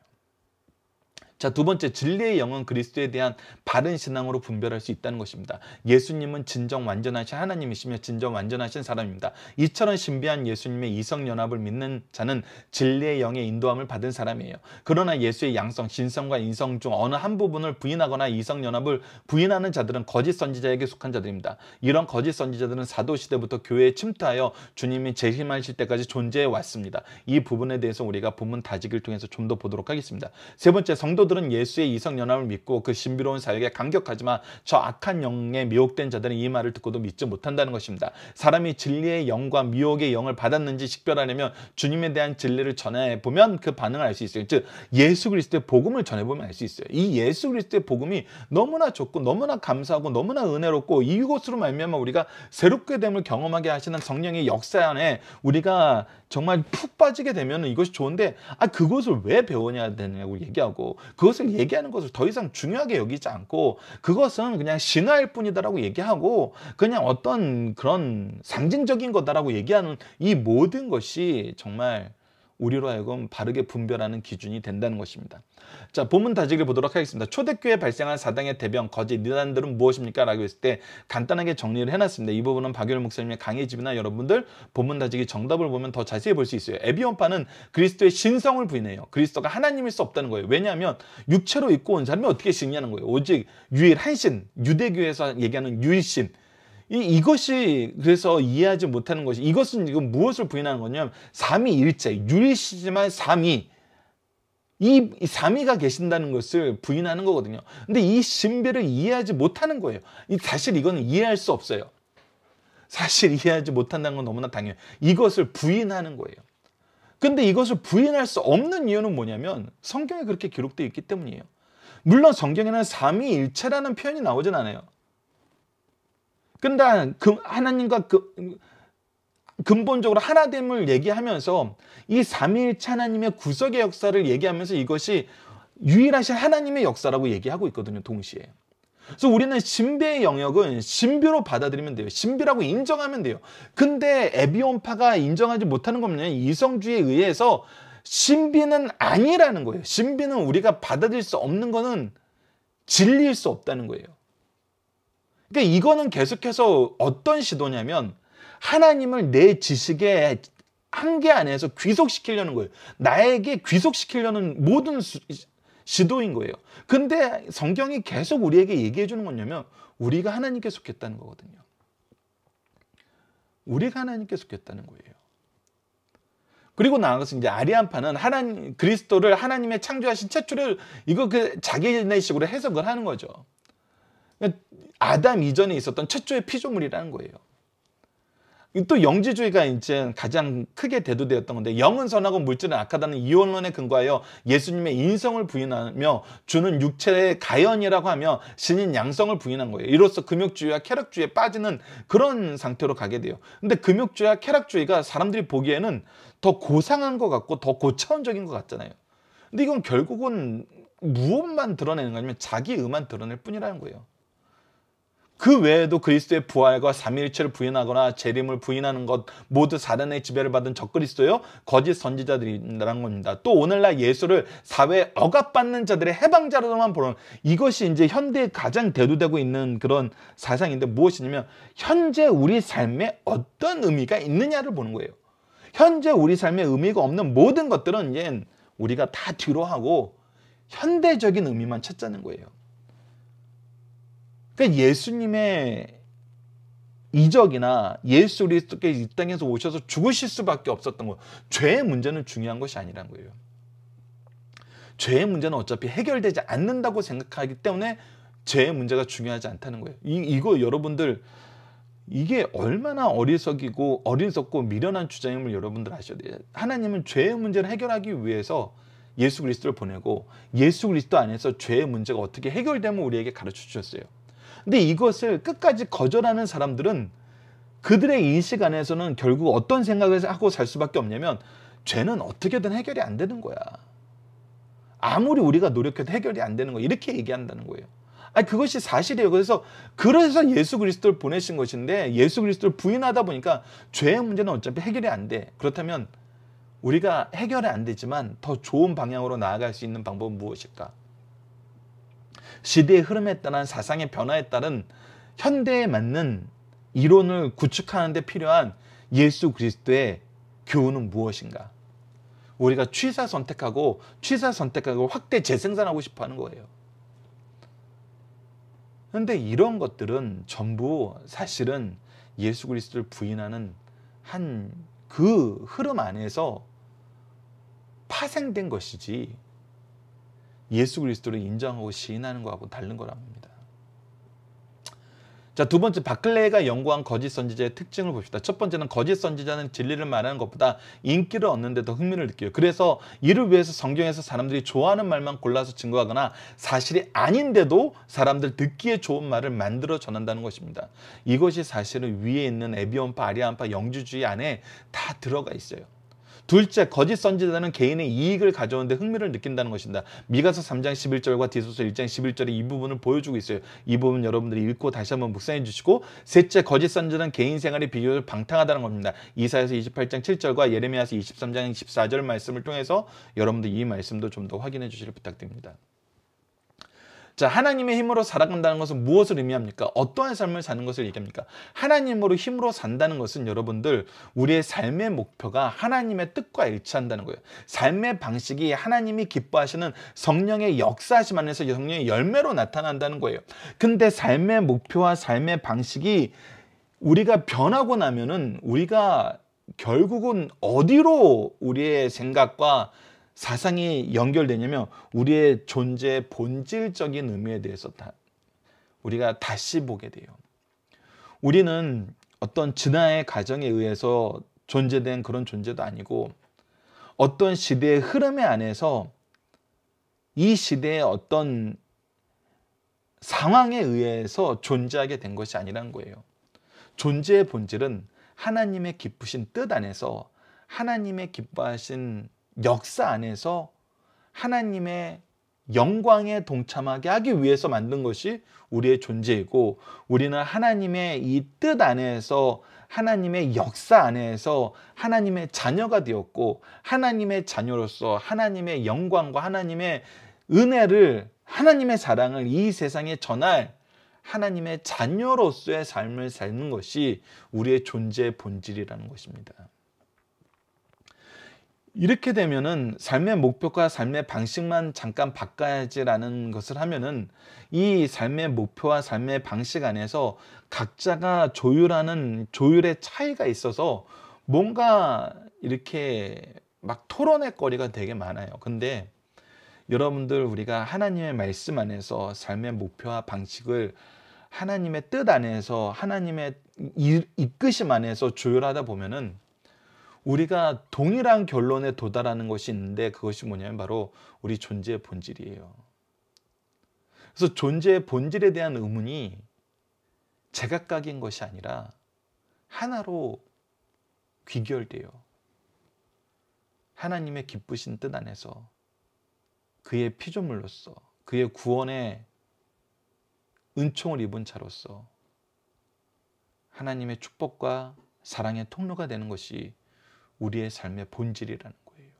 자, 두 번째 진리의 영은 그리스도에 대한 바른 신앙으로 분별할 수 있다는 것입니다. 예수님은 진정 완전하신 하나님이시며 진정 완전하신 사람입니다. 이처럼 신비한 예수님의 이성 연합을 믿는 자는 진리의 영의 인도함을 받은 사람이에요. 그러나 예수의 양성, 진성과 인성 중 어느 한 부분을 부인하거나 이성 연합을 부인하는 자들은 거짓 선지자에게 속한 자들입니다. 이런 거짓 선지자들은 사도 시대부터 교회에 침투하여 주님이 재림하실 때까지 존재해 왔습니다. 이 부분에 대해서 우리가 본문 다지기를 통해서 좀 더 보도록 하겠습니다. 세 번째 성도들 사도들은 예수의 이성연합을 믿고 그 신비로운 사역에 감격하지만 저 악한 영에 미혹된 자들은 이 말을 듣고도 믿지 못한다는 것입니다. 사람이 진리의 영과 미혹의 영을 받았는지 식별하려면 주님에 대한 진리를 전해보면 그 반응을 알 수 있어요. 즉 예수 그리스도의 복음을 전해보면 알 수 있어요. 이 예수 그리스도의 복음이 너무나 좋고 너무나 감사하고 너무나 은혜롭고 이곳으로 말미암아 우리가 새롭게 됨을 경험하게 하시는 성령의 역사 안에 우리가 정말 푹 빠지게 되면 이것이 좋은데 아 그것을 왜 배워야 되냐고 얘기하고 그것을 얘기하는 것을 더 이상 중요하게 여기지 않고 그것은 그냥 신화일 뿐이다라고 얘기하고 그냥 어떤 그런 상징적인 거다라고 얘기하는 이 모든 것이 정말 우리로 하여금 바르게 분별하는 기준이 된다는 것입니다. 자, 본문 다지기를 보도록 하겠습니다. 초대교회 발생한 사당의 대변, 거짓, 니단들은 무엇입니까? 라고 했을 때 간단하게 정리를 해놨습니다. 이 부분은 박열 목사님의 강의 집이나 여러분들 본문 다지기 정답을 보면 더 자세히 볼 수 있어요. 에비온파는 그리스도의 신성을 부인해요. 그리스도가 하나님일 수 없다는 거예요. 왜냐하면 육체로 입고 온 사람이 어떻게 신이는 거예요. 오직 유일한 신, 유대교에서 얘기하는 유일신, 이, 이것이 그래서 이해하지 못하는 것이 이것은 지금 무엇을 부인하는 거냐면 삼위일체 유일시지만 삼위 이 삼위가 계신다는 것을 부인하는 거거든요. 근데 이 신비를 이해하지 못하는 거예요. 이, 사실 이건 이해할 수 없어요. 사실 이해하지 못한다는 건 너무나 당연해요. 이것을 부인하는 거예요. 근데 이것을 부인할 수 없는 이유는 뭐냐면 성경에 그렇게 기록되어 있기 때문이에요. 물론 성경에는 삼위일체라는 표현이 나오진 않아요. 근데 그 하나님과 그 근본적으로 하나됨을 얘기하면서 이 삼위일체 하나님의 구석의 역사를 얘기하면서 이것이 유일하신 하나님의 역사라고 얘기하고 있거든요. 동시에. 그래서 우리는 신비의 영역은 신비로 받아들이면 돼요. 신비라고 인정하면 돼요. 근데 에비온파가 인정하지 못하는 겁니다. 이성주의에 의해서 신비는 아니라는 거예요. 신비는 우리가 받아들일 수 없는 거는 진리일 수 없다는 거예요. 그러니까 이거는 계속해서 어떤 시도냐면 하나님을 내 지식의 한계 안에서 귀속시키려는 거예요. 나에게 귀속시키려는 모든 수, 시도인 거예요. 근데 성경이 계속 우리에게 얘기해 주는 거냐면 우리가 하나님께 속했다는 거거든요. 우리가 하나님께 속했다는 거예요. 그리고 나아가서 이제 아리안파는 하나님 그리스도를 하나님의 창조하신 최초를 이거 그 자기네식으로 해석을 하는 거죠. 아담 이전에 있었던 최초의 피조물이라는 거예요. 또 영지주의가 이제 가장 크게 대두되었던 건데 영은 선하고 물질은 악하다는 이원론에 근거하여 예수님의 인성을 부인하며 주는 육체의 가연이라고 하며 신인 양성을 부인한 거예요. 이로써 금욕주의와 쾌락주의에 빠지는 그런 상태로 가게 돼요. 근데 금욕주의와 쾌락주의가 사람들이 보기에는 더 고상한 것 같고 더 고차원적인 것 같잖아요. 근데 이건 결국은 무엇만 드러내는 거냐면 자기 의만 드러낼 뿐이라는 거예요. 그 외에도 그리스도의 부활과 삼위일체를 부인하거나 재림을 부인하는 것 모두 사단의 지배를 받은 적그리스도요 거짓 선지자들이라는 겁니다. 또 오늘날 예수를 사회에 억압받는 자들의 해방자로만 보는 이것이 이제 현대에 가장 대두되고 있는 그런 사상인데 무엇이냐면 현재 우리 삶에 어떤 의미가 있느냐를 보는 거예요. 현재 우리 삶에 의미가 없는 모든 것들은 이제 우리가 다 뒤로하고 현대적인 의미만 찾자는 거예요. 그러니까 예수님의 이적이나 예수 그리스도께 이 땅에서 오셔서 죽으실 수밖에 없었던 거. 죄의 문제는 중요한 것이 아니란 거예요. 죄의 문제는 어차피 해결되지 않는다고 생각하기 때문에 죄의 문제가 중요하지 않다는 거예요. 이, 이거 여러분들 이게 얼마나 어리석이고 어리석고 미련한 주장임을 여러분들 아셔야 돼요. 하나님은 죄의 문제를 해결하기 위해서 예수 그리스도를 보내고 예수 그리스도 안에서 죄의 문제가 어떻게 해결되면 우리에게 가르쳐 주셨어요. 근데 이것을 끝까지 거절하는 사람들은 그들의 인식 안에서는 결국 어떤 생각을 하고 살 수밖에 없냐면 죄는 어떻게든 해결이 안 되는 거야. 아무리 우리가 노력해도 해결이 안 되는 거 이렇게 얘기한다는 거예요. 아 그것이 사실이에요. 그래서 그래서 예수 그리스도를 보내신 것인데 예수 그리스도를 부인하다 보니까 죄의 문제는 어차피 해결이 안 돼. 그렇다면 우리가 해결이 안 되지만 더 좋은 방향으로 나아갈 수 있는 방법은 무엇일까? 시대의 흐름에 따른 사상의 변화에 따른 현대에 맞는 이론을 구축하는 데 필요한 예수 그리스도의 교훈은 무엇인가? 우리가 취사 선택하고 취사 선택하고 확대 재생산하고 싶어 하는 거예요. 그런데 이런 것들은 전부 사실은 예수 그리스도를 부인하는 한 그 흐름 안에서 파생된 것이지 예수 그리스도를 인정하고 시인하는 거하고 다른 거란 겁니다. 자, 두 번째 바클레이가 연구한 거짓 선지자의 특징을 봅시다. 첫 번째는 거짓 선지자는 진리를 말하는 것보다 인기를 얻는 데더 흥미를 느껴요. 그래서 이를 위해서 성경에서 사람들이 좋아하는 말만 골라서 증거하거나 사실이 아닌데도 사람들 듣기에 좋은 말을 만들어 전한다는 것입니다. 이것이 사실은 위에 있는 에비온파, 아리안파, 영주주의 안에 다 들어가 있어요. 둘째, 거짓 선지자는 개인의 이익을 가져오는데 흥미를 느낀다는 것입니다 미가서 3장 11절과 디소서 1장 11절에 이 부분을 보여주고 있어요. 이 부분 여러분들이 읽고 다시 한번 묵상해 주시고 셋째, 거짓 선지자는 개인 생활이 비교적 방탕하다는 겁니다. 이사에서 28장 7절과 예레미야서 23장 14절 말씀을 통해서 여러분들 이 말씀도 좀 더 확인해 주시길 부탁드립니다. 자, 하나님의 힘으로 살아간다는 것은 무엇을 의미합니까? 어떠한 삶을 사는 것을 얘기합니까? 하나님으로 힘으로 산다는 것은 여러분들 우리의 삶의 목표가 하나님의 뜻과 일치한다는 거예요. 삶의 방식이 하나님이 기뻐하시는 성령의 역사심 안에서 성령의 열매로 나타난다는 거예요. 근데 삶의 목표와 삶의 방식이 우리가 변하고 나면은 우리가 결국은 어디로 우리의 생각과 사상이 연결되냐면 우리의 존재의 본질적인 의미에 대해서 다 우리가 다시 보게 돼요. 우리는 어떤 진화의 과정에 의해서 존재된 그런 존재도 아니고 어떤 시대의 흐름에 안에서 이 시대의 어떤 상황에 의해서 존재하게 된 것이 아니란 거예요. 존재의 본질은 하나님의 기쁘신 뜻 안에서 하나님의 기뻐하신 역사 안에서 하나님의 영광에 동참하게 하기 위해서 만든 것이 우리의 존재이고 우리는 하나님의 이 뜻 안에서 하나님의 역사 안에서 하나님의 자녀가 되었고 하나님의 자녀로서 하나님의 영광과 하나님의 은혜를 하나님의 사랑을 이 세상에 전할 하나님의 자녀로서의 삶을 사는 것이 우리의 존재의 본질이라는 것입니다. 이렇게 되면은 삶의 목표가 삶의 방식만 잠깐 바꿔야지라는 것을 하면은 이 삶의 목표와 삶의 방식 안에서 각자가 조율하는 조율의 차이가 있어서 뭔가 이렇게 막 토론의 거리가 되게 많아요. 근데 여러분들 우리가 하나님의 말씀 안에서 삶의 목표와 방식을 하나님의 뜻 안에서 하나님의 이끄심 안에서 조율하다 보면은 우리가 동일한 결론에 도달하는 것이 있는데 그것이 뭐냐면 바로 우리 존재의 본질이에요. 그래서 존재의 본질에 대한 의문이 제각각인 것이 아니라 하나로 귀결돼요. 하나님의 기쁘신 뜻 안에서 그의 피조물로서 그의 구원의 은총을 입은 자로서 하나님의 축복과 사랑의 통로가 되는 것이 우리의 삶의 본질이라는 거예요.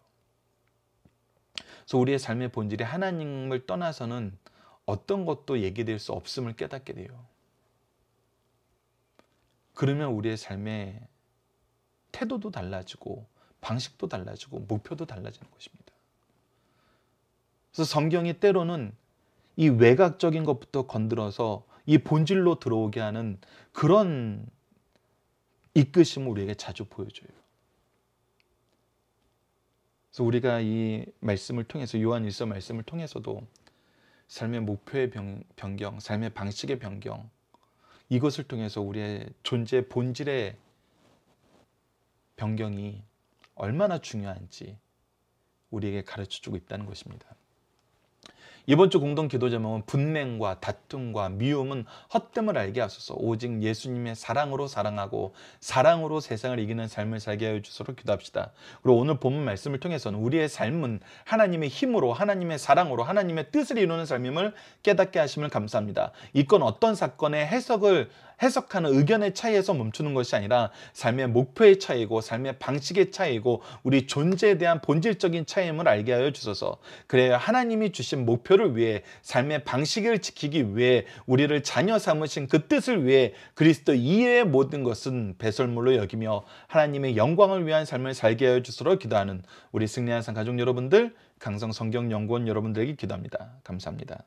그래서 우리의 삶의 본질이 하나님을 떠나서는 어떤 것도 얘기될 수 없음을 깨닫게 돼요. 그러면 우리의 삶의 태도도 달라지고 방식도 달라지고 목표도 달라지는 것입니다. 그래서 성경이 때로는 이 외각적인 것부터 건드려서 이 본질로 들어오게 하는 그런 이끄심을 우리에게 자주 보여줘요. 그래서 우리가 이 말씀을 통해서 요한일서 말씀을 통해서도 삶의 목표의 변경, 삶의 방식의 변경 이것을 통해서 우리의 존재 본질의 변경이 얼마나 중요한지 우리에게 가르쳐 주고 있다는 것입니다. 이번 주 공동 기도 제목은 분맹과 다툼과 미움은 헛됨을 알게 하소서 오직 예수님의 사랑으로 사랑하고 사랑으로 세상을 이기는 삶을 살게 하여 주소로 기도합시다. 그리고 오늘 본문 말씀을 통해서는 우리의 삶은 하나님의 힘으로 하나님의 사랑으로 하나님의 뜻을 이루는 삶임을 깨닫게 하심을 감사합니다. 이건 어떤 사건의 해석을 해석하는 의견의 차이에서 멈추는 것이 아니라 삶의 목표의 차이고 삶의 방식의 차이고 우리 존재에 대한 본질적인 차이임을 알게 하여 주소서. 그래야 하나님이 주신 목표를 위해 삶의 방식을 지키기 위해 우리를 자녀 삼으신 그 뜻을 위해 그리스도 이외의 모든 것은 배설물로 여기며 하나님의 영광을 위한 삶을 살게 하여 주소로 기도하는 우리 승리한 산 가족 여러분들 강성 성경 연구원 여러분들에게 기도합니다. 감사합니다.